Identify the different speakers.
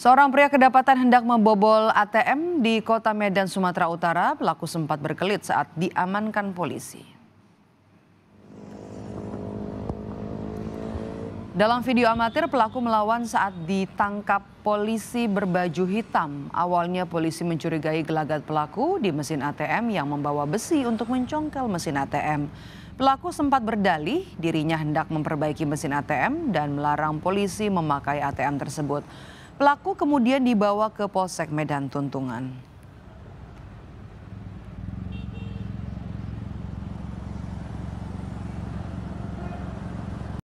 Speaker 1: Seorang pria kedapatan hendak membobol ATM di kota Medan, Sumatera Utara. Pelaku sempat berkelit saat diamankan polisi. Dalam video amatir, pelaku melawan saat ditangkap polisi berbaju hitam. Awalnya polisi mencurigai gelagat pelaku di mesin ATM yang membawa besi untuk mencongkel mesin ATM. Pelaku sempat berdalih dirinya hendak memperbaiki mesin ATM dan melarang polisi memakai ATM tersebut. Pelaku kemudian dibawa ke Polsek Medan Tuntungan.